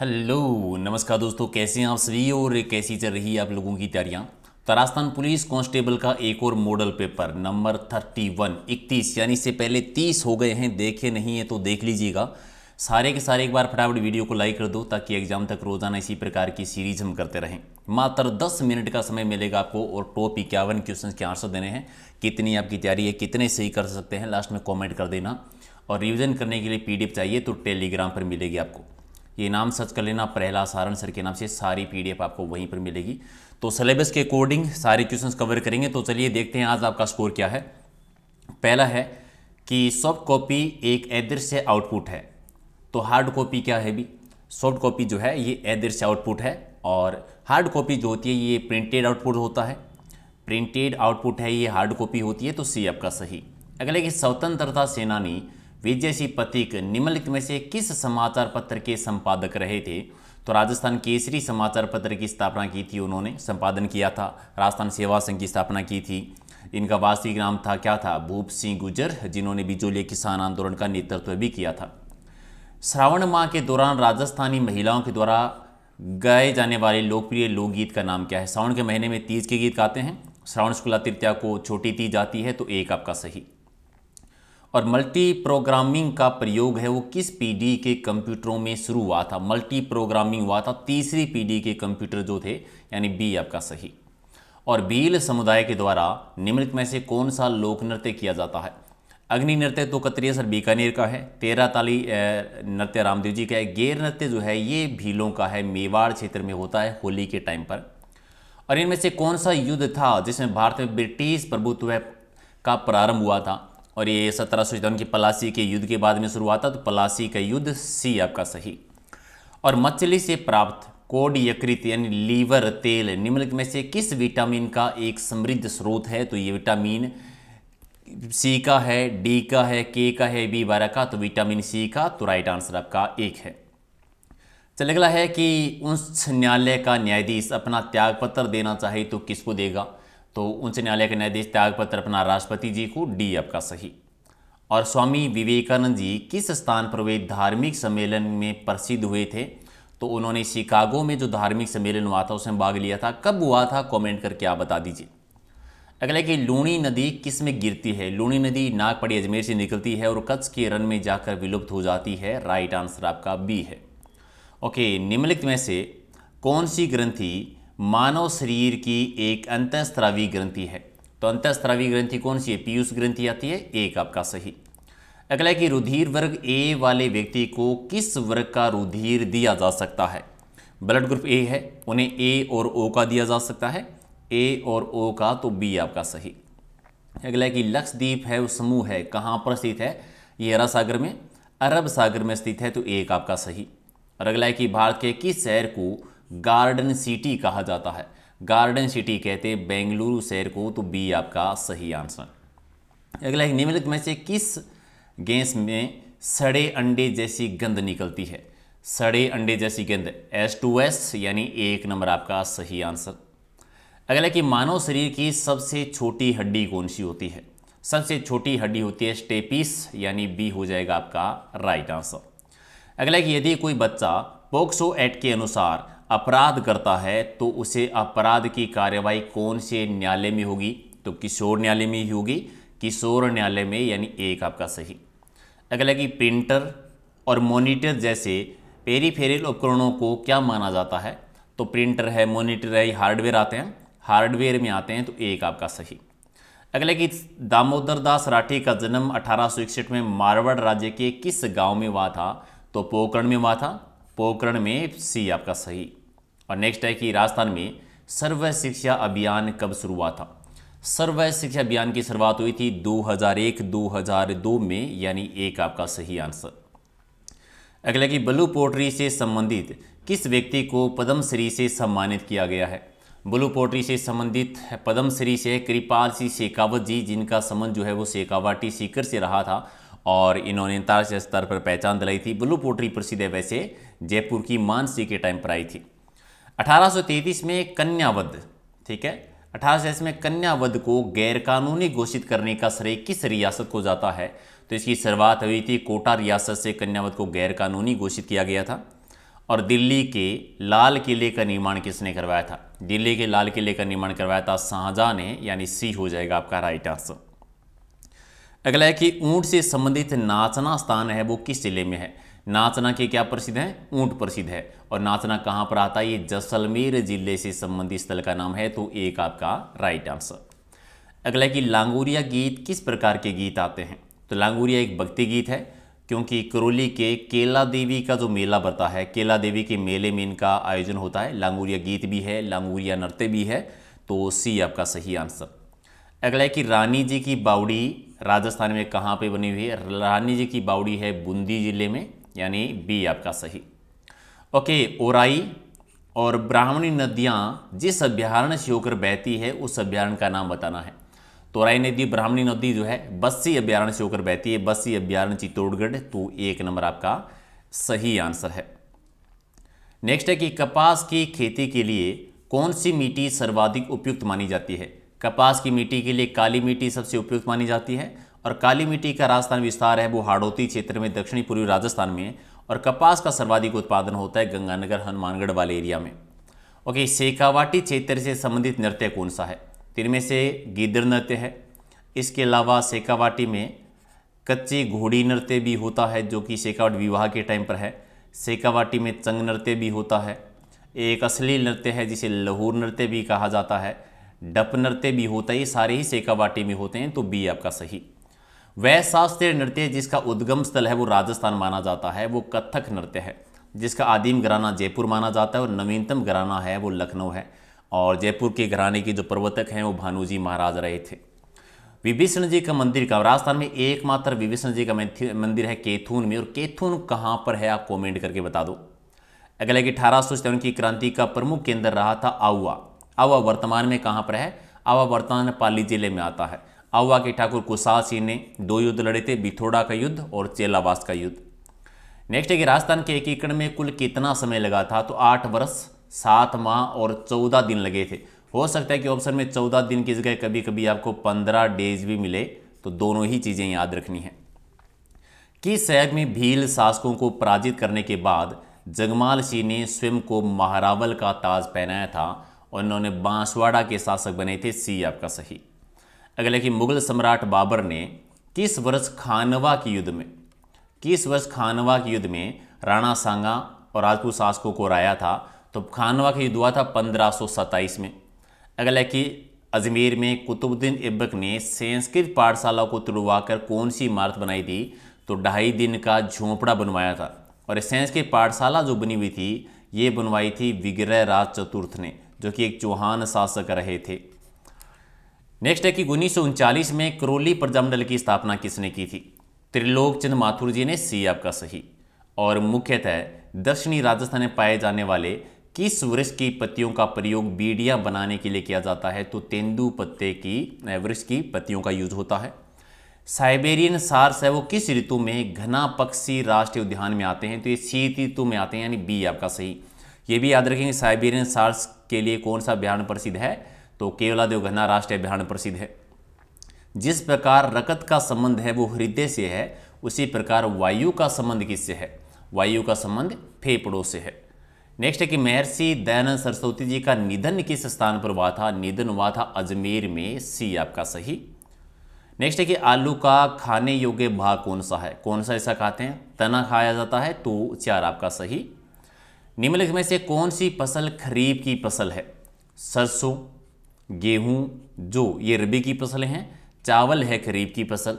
hello नमस्कार दोस्तों कैसे हैं आप सभी और कैसी चल रही है आप लोगों की तैयारियां तरास्तान पुलिस कांस्टेबल का एक और model paper number thirty one इकतीस यानी इससे पहले तीस हो गए हैं देखे नहीं है तो देख लीजिएगा सारे के सारे एक बार फटाफट वीडियो को लाइक कर दो ताकि एग्जाम तक रोजाना इसी प्रकार की सीरीज हम करते रहें मात्र 10 मिनट का समय मिलेगा आपको और टॉप इक्यावन क्वेश्चन के आंसर देने हैं कितनी आपकी तैयारी है कितने सही कर सकते हैं लास्ट में कॉमेंट कर देना और रिविजन करने के लिए पीडीएफ चाहिए तो टेलीग्राम पर मिलेगी आपको ये नाम सर्च कर लेना प्रहला सारण सर के नाम से सारी पीडीएफ आपको वहीं पर मिलेगी तो सिलेबस के अकॉर्डिंग सारे क्वेश्चंस कवर करेंगे तो चलिए देखते हैं आज आपका स्कोर क्या है पहला है कि सॉफ्ट कॉपी एक अदृश्य आउटपुट है तो हार्ड कॉपी क्या है भी सॉफ्ट कॉपी जो है ये अदृश्य आउटपुट है और हार्ड कॉपी जो होती है ये प्रिंटेड आउटपुट होता है प्रिंटेड आउटपुट है ये हार्ड कॉपी होती है तो सी आपका सही अगले कि स्वतंत्रता सेनानी विजयसी पथिक निम्नलिखित में से किस समाचार पत्र के संपादक रहे थे तो राजस्थान केसरी समाचार पत्र की स्थापना की थी उन्होंने संपादन किया था राजस्थान सेवा संघ की स्थापना की थी इनका वास्तविक नाम था क्या था भूप सिंह गुजर जिन्होंने बिजोलिया किसान आंदोलन का नेतृत्व भी किया था श्रावण माह के दौरान राजस्थानी महिलाओं के द्वारा गाए जाने वाले लोकप्रिय लोकगीत का नाम क्या है श्रावण के महीने में तीज के गीत गाते हैं श्रावण शुक्ला तृतीया को छोटी तीज आती है तो एक आपका सही और मल्टी प्रोग्रामिंग का प्रयोग है वो किस पीढ़ी के कंप्यूटरों में शुरू हुआ था मल्टी प्रोग्रामिंग हुआ था तीसरी पीढ़ी के कंप्यूटर जो थे यानी बी आपका सही और भील समुदाय के द्वारा निम्नलिखित में से कौन सा लोक नृत्य किया जाता है अग्नि नृत्य तो कतरिया सर बीकानेर का है तेरा ताली नृत्य रामदेव जी का है गेर नृत्य जो है ये भीलों का है मेवाड़ क्षेत्र में होता है होली के टाइम पर और इनमें से कौन सा युद्ध था जिसमें भारत में ब्रिटिश प्रभुत्व का प्रारंभ हुआ था और ये सत्रह सौ की पलासी के युद्ध के बाद में शुरू हुआ था तो पलासी का युद्ध सी आपका सही और मछली से प्राप्त कोड यकृत यानी लीवर तेल निम्नलिखित में से किस विटामिन का एक समृद्ध स्रोत है तो ये विटामिन सी का है डी का है के का है बी बारह का तो विटामिन सी का तो राइट आंसर आपका एक है चले तो अगला है कि उच्च न्यायालय का न्यायाधीश अपना त्यागपत्र देना चाहे तो किसको देगा तो उच्च न्यायालय के न्यायाधीश त्याग पत्र अपना राष्ट्रपति जी को डी आपका सही और स्वामी विवेकानंद जी किस स्थान पर वे धार्मिक सम्मेलन में प्रसिद्ध हुए थे तो उन्होंने शिकागो में जो धार्मिक सम्मेलन हुआ था उसमें भाग लिया था कब हुआ था कमेंट करके आप बता दीजिए अगला कि लूणी नदी किस में गिरती है लूणी नदी नागपड़ी अजमेर से निकलती है और कच्छ के रन में जाकर विलुप्त हो जाती है राइट आंसर आपका बी है ओके निम्नलिखित में से कौन सी ग्रंथी मानव शरीर की एक अंतस्त्रावी ग्रंथि है तो अंतस्त्रावी ग्रंथि कौन सी है पीयूष ग्रंथि आती है एक आपका सही अगला कि रुधिर वर्ग ए वाले व्यक्ति को किस वर्ग का रुधिर दिया जा सकता है ब्लड ग्रुप ए है उन्हें ए और ओ का दिया जा सकता है ए और ओ का तो बी आपका सही अगला कि लक्षद्वीप है वो समूह है कहाँ पर स्थित है ये अरा सागर में अरब सागर में स्थित है तो एक आपका सही और अगला है कि भारत के किस शहर को गार्डन सिटी कहा जाता है गार्डन सिटी कहते हैं बेंगलुरु शहर को तो बी आपका सही आंसर अगला एक निम्नलिखित में से किस गैस में सड़े अंडे जैसी गंध निकलती है सड़े अंडे जैसी गंध एस टू एस यानी एक नंबर आपका सही आंसर अगला कि मानव शरीर की सबसे छोटी हड्डी कौन सी होती है सबसे छोटी हड्डी होती है स्टेपिस यानी बी हो जाएगा आपका राइट आंसर अगला कि यदि कोई बच्चा पोक्सो एक्ट के अनुसार अपराध करता है तो उसे अपराध की कार्यवाही कौन से न्यायालय में होगी तो किशोर न्यायालय में ही होगी किशोर न्यायालय में यानी एक आपका सही अगला कि प्रिंटर और मॉनिटर जैसे पेरीफेरल उपकरणों को क्या माना जाता है तो प्रिंटर है मॉनिटर है ये हार्डवेयर आते हैं हार्डवेयर में आते हैं तो एक आपका सही अगला कि दामोदर दास राठी का जन्म अठारह में मारवाड़ राज्य के किस गाँव में हुआ था तो पोकरण में हुआ था पोकरण में सी आपका सही और नेक्स्ट है कि राजस्थान में सर्व शिक्षा अभियान कब शुरू हुआ था सर्व शिक्षा अभियान की शुरुआत हुई थी 2001-2002 में यानी एक आपका सही आंसर अगला कि ब्लू पोट्री से संबंधित किस व्यक्ति को पद्मश्री से सम्मानित किया गया है ब्लू पोट्री से संबंधित पद्मश्री से कृपाल सिंह शेखावत जी जिनका संबंध जो है वो शेखावाटी सीकर से रहा था और इन्होंने अंतर्राष्ट्रीय स्तर पर पहचान दिलाई थी ब्लू पोट्री प्रसिद्ध है वैसे जयपुर की मानसी के टाइम पर आई थी 1833 में कन्यावध ठीक है अठारह में कन्यावध को गैरकानूनी घोषित करने का श्रेय किस रियासत को जाता है तो इसकी शुरुआत हुई थी कोटा रियासत से कन्यावध को गैरकानूनी घोषित किया गया था और दिल्ली के लाल किले का निर्माण किसने करवाया था दिल्ली के लाल किले का निर्माण करवाया था शाहजहाँ ने यानी सी हो जाएगा आपका राइट आंसर अगला है कि ऊँट से संबंधित नाचना स्थान है वो किस जिले में है नाचना के क्या प्रसिद्ध है ऊँट प्रसिद्ध है और नाचना कहाँ पर आता है ये जैसलमेर जिले से संबंधित स्थल का नाम है तो एक आपका राइट आंसर अगला कि लांगूरिया गीत किस प्रकार के गीत आते हैं तो लांगूरिया एक भक्ति गीत है क्योंकि करौली के केला देवी का जो मेला बढ़ता है केला देवी के मेले में इनका आयोजन होता है लांगूरिया गीत भी है लांगूरिया नृत्य भी है तो सी आपका सही आंसर अगला है कि रानी जी की बावड़ी राजस्थान में कहाँ पे बनी हुई है रानी जी की बावड़ी है बूंदी जिले में यानी बी आपका सही ओके ओराई और ब्राह्मणी नदियाँ जिस अभ्यारण्य से होकर बहती है उस अभ्यारण्य का नाम बताना है तोराई नदी ब्राह्मणी नदी जो है बस्सी अभ्यारण्य से होकर बहती है बस्सी अभ्यारण्य चित्तौड़गढ़ तो एक नंबर आपका सही आंसर है नेक्स्ट है कि कपास की खेती के लिए कौन सी मिट्टी सर्वाधिक उपयुक्त मानी जाती है कपास की मिट्टी के लिए काली मिट्टी सबसे उपयुक्त मानी जाती है और काली मिट्टी का राजस्थान विस्तार है वो हाड़ोती क्षेत्र में दक्षिणी पूर्वी राजस्थान में और कपास का सर्वाधिक उत्पादन होता है गंगानगर हनुमानगढ़ वाले एरिया में ओके शेखावाटी क्षेत्र से संबंधित नृत्य कौन सा है तो में से गिदर नृत्य है इसके अलावा सेकावाटी में कच्चे घोड़ी नृत्य भी होता है जो कि शेखावट विवाह के टाइम पर है सेकावाटी में चंग नृत्य भी होता है एक असली नृत्य है जिसे लहूर नृत्य भी कहा जाता है डप नृत्य भी होता है ये सारे ही सेकावाटी में होते हैं तो बी आपका सही वह शास्त्रीय नृत्य जिसका उद्गम स्थल है वो राजस्थान माना जाता है वो कथक नृत्य है जिसका आदिम घराना जयपुर माना जाता है और नवीनतम घराना है वो लखनऊ है और जयपुर के घराने की जो प्रवर्तक हैं वो भानुजी महाराज रहे थे विभीषण जी का मंदिर का राजस्थान में एकमात्र विभीषण जी का मंदिर है केथून में और केथून कहाँ पर है आप कॉमेंट करके बता दो अगले कि अठारह की क्रांति का प्रमुख केंद्र रहा था आउआ आउआ वर्तमान में कहाँ पर है आउआ वर्तमान पाली जिले में आता है आवा के ठाकुर कुशाल सिंह ने दो युद्ध लड़े थे बिथोड़ा का युद्ध और चेलावास का युद्ध नेक्स्ट है कि राजस्थान के एकीकरण में कुल कितना समय लगा था तो आठ वर्ष सात माह और चौदह दिन लगे थे हो सकता है कि ऑप्शन में चौदह दिन की जगह कभी कभी आपको पंद्रह डेज भी मिले तो दोनों ही चीज़ें याद रखनी है किस शहर में भील शासकों को पराजित करने के बाद जगमाल सिंह ने स्वयं को महारावल का ताज पहनाया था और उन्होंने बांसवाड़ा के शासक बने थे सी आपका सही अगले कि मुगल सम्राट बाबर ने किस वर्ष खानवा के युद्ध में किस वर्ष खानवा के युद्ध में राणा सांगा और राजपूत शासकों को हराया था तो खानवा का युद्ध हुआ था पंद्रह में अगला कि अजमेर में कुतुबुद्दीन इबक ने संस्कृत पाठशाला को तुड़वाकर कौन सी इमारत बनाई थी तो ढाई दिन का झोंपड़ा बनवाया था और संस्कृत पाठशाला जो बनी हुई थी ये बनवाई थी विग्रह राज चतुर्थ ने जो कि एक चौहान शासक रहे थे नेक्स्ट है कि उन्नीस में करोली प्रजामंडल की स्थापना किसने की थी त्रिलोक चंद माथुर जी ने सी आपका सही और मुख्यतः दक्षिणी राजस्थान में पाए जाने वाले किस वृक्ष की पत्तियों का प्रयोग बीडिया बनाने के लिए किया जाता है तो तेंदू पत्ते की वृक्ष की पत्तियों का यूज होता है साइबेरियन सार्स है वो किस ऋतु में घना पक्षी राष्ट्रीय उद्यान में आते हैं तो ये शीत ऋतु में आते हैं यानी बी आपका सही ये भी याद रखेंगे साइबेरियन सार्स के लिए कौन सा अभियान प्रसिद्ध है तो केवला देवघना राष्ट्रीय अभ्यारण प्रसिद्ध है जिस प्रकार रकत का संबंध है वो हृदय से है उसी प्रकार वायु का संबंध किससे है वायु का संबंध फेफड़ों से है नेक्स्ट है कि महर्षि दयानंद सरस्वती जी का निधन किस स्थान पर हुआ था निधन हुआ था अजमेर में सी आपका सही नेक्स्ट है कि आलू का खाने योग्य भाग कौन सा है कौन सा ऐसा खाते हैं तना खाया जाता है तो चार आपका सही निम्नलिखित में से कौन सी फसल खरीफ की फसल है सरसों गेहूं जो ये रबी की फसलें हैं चावल है खरीफ की फसल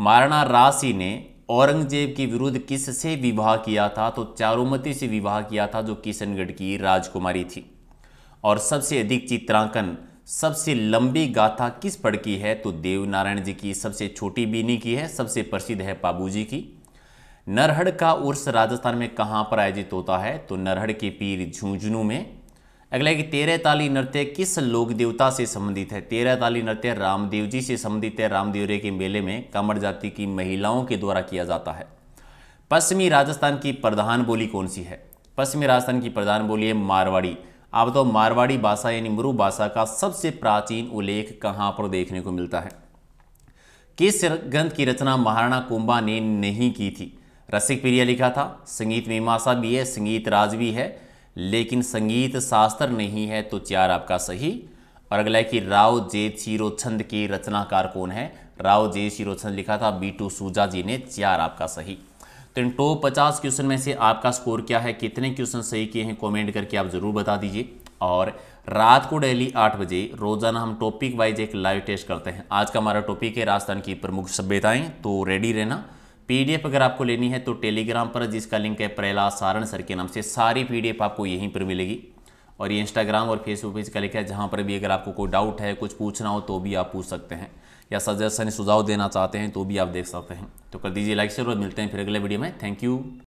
महाराणा राशि ने औरंगजेब के विरुद्ध किससे विवाह किया था तो चारुमती से विवाह किया था जो किशनगढ़ की राजकुमारी थी और सबसे अधिक चित्रांकन सबसे लंबी गाथा किस पड़ की है तो देवनारायण जी की सबसे छोटी बीनी की है सबसे प्रसिद्ध है पाबू जी की नरहड़ का उर्स राजस्थान में कहाँ पर आयोजित होता है तो नरहड़ के पीर झुंझुनू में अगला है कि तेरह ताली नृत्य किस लोक देवता से संबंधित है तेरह ताली नृत्य रामदेव जी से संबंधित है रामदेवरे के मेले में कमर जाति की महिलाओं के द्वारा किया जाता है पश्चिमी राजस्थान की प्रधान बोली कौन सी है पश्चिमी राजस्थान की प्रधान बोली है मारवाड़ी आप तो मारवाड़ी भाषा यानी मुरु भाषा का सबसे प्राचीन उल्लेख कहाँ पर देखने को मिलता है किस ग्रंथ की रचना महाराणा कुंभा ने नहीं की थी रसिक प्रिया लिखा था संगीत मीमाशा भी है संगीत राज भी है लेकिन संगीत शास्त्र नहीं है तो चार आपका सही और अगला है कि राव जे छंद के रचनाकार कौन है राव जे छंद लिखा था बीटू सूजा जी ने चार आपका सही तो इन टॉप पचास क्वेश्चन में से आपका स्कोर क्या है कितने क्वेश्चन सही किए हैं कमेंट करके आप ज़रूर बता दीजिए और रात को डेली आठ बजे रोजाना हम टॉपिक वाइज एक लाइव टेस्ट करते हैं आज का हमारा टॉपिक है राजस्थान की प्रमुख सभ्यताएं तो रेडी रहना पीडीएफ अगर आपको लेनी है तो टेलीग्राम पर जिसका लिंक है प्रहलाद सारण सर के नाम से सारी पीडीएफ आपको यहीं पर मिलेगी और ये इंस्टाग्राम और फेसबुक पेज का लिंक है जहाँ पर भी अगर आपको कोई डाउट है कुछ पूछना हो तो भी आप पूछ सकते हैं या सजेशन सुझाव देना चाहते हैं तो भी आप देख सकते हैं तो कर दीजिए लाइक शेयर और मिलते हैं फिर अगले वीडियो में थैंक यू